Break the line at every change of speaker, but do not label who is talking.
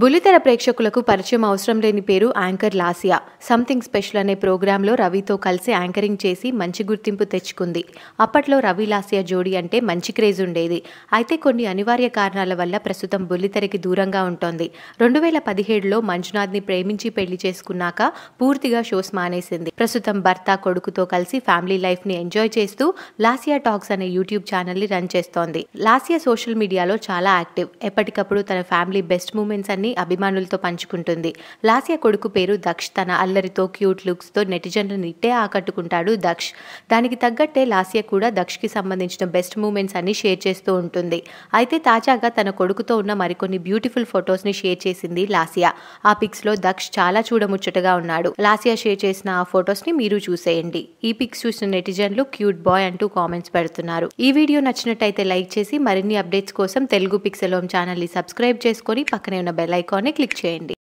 బులితెర ప్రేక్షకులకు పరిచయం అవసరం లేని పేరు యాంకర్ లాసియా సంథింగ్ స్పెషల్ అనే ప్రోగ్రాంలో రవితో కలిసి యాంకరింగ్ చేసి మంచి గుర్తింపు తెచ్చుకుంది అప్పట్లో రవి లాసియా జోడీ అంటే మంచి క్రేజ్ ఉండేది అయితే కొన్ని అనివార్య కారణాల వల్ల ప్రస్తుతం బుల్లితెరకి దూరంగా ఉంటోంది రెండు వేల పదిహేడులో మంజునాథ్ని ప్రేమించి పెళ్లి చేసుకున్నాక పూర్తిగా షోస్ మానేసింది ప్రస్తుతం భర్త కొడుకుతో కలిసి ఫ్యామిలీ లైఫ్ని ఎంజాయ్ చేస్తూ లాసియా టాక్స్ అనే యూట్యూబ్ ఛానల్ని రన్ చేస్తోంది లాసియా సోషల్ మీడియాలో చాలా యాక్టివ్ ఎప్పటికప్పుడు తన ఫ్యామిలీ బెస్ట్ మూమెంట్స్ అన్ని విషయాన్ని అభిమానులతో పంచుకుంటుంది లాస్య కొడుకు పేరు దక్ష్ తన అల్లరితో క్యూట్ లుక్స్ తో నెటిజన్లను ఇట్టే ఆకట్టుకుంటాడు దక్ష్ దానికి తగ్గట్టే లాస్య కూడా కి సంబంధించిన బెస్ట్ మూమెంట్స్ అన్ని షేర్ చేస్తూ ఉంటుంది అయితే తాజాగా తన కొడుకుతో ఉన్న మరికొన్ని బ్యూటిఫుల్ ఫొటోస్ ని షేర్ చేసింది లాసియా ఆ పిక్స్ లో దక్ష్ చాలా చూడముచ్చటగా ఉన్నాడు లాసియా షేర్ చేసిన ఆ ని మీరు చూసేయండి ఈ పిక్స్ చూసిన నెటిజన్లు క్యూట్ బాయ్ అంటూ కామెంట్స్ పెడుతున్నారు ఈ వీడియో నచ్చినట్టయితే లైక్ చేసి మరిన్ని అప్డేట్స్ కోసం తెలుగు పిక్సెలోమ్ ని సబ్స్క్రైబ్ చేసుకొని పక్కనే ఉన్న బెల్ ఐకాన్ని క్లిక్ చేయండి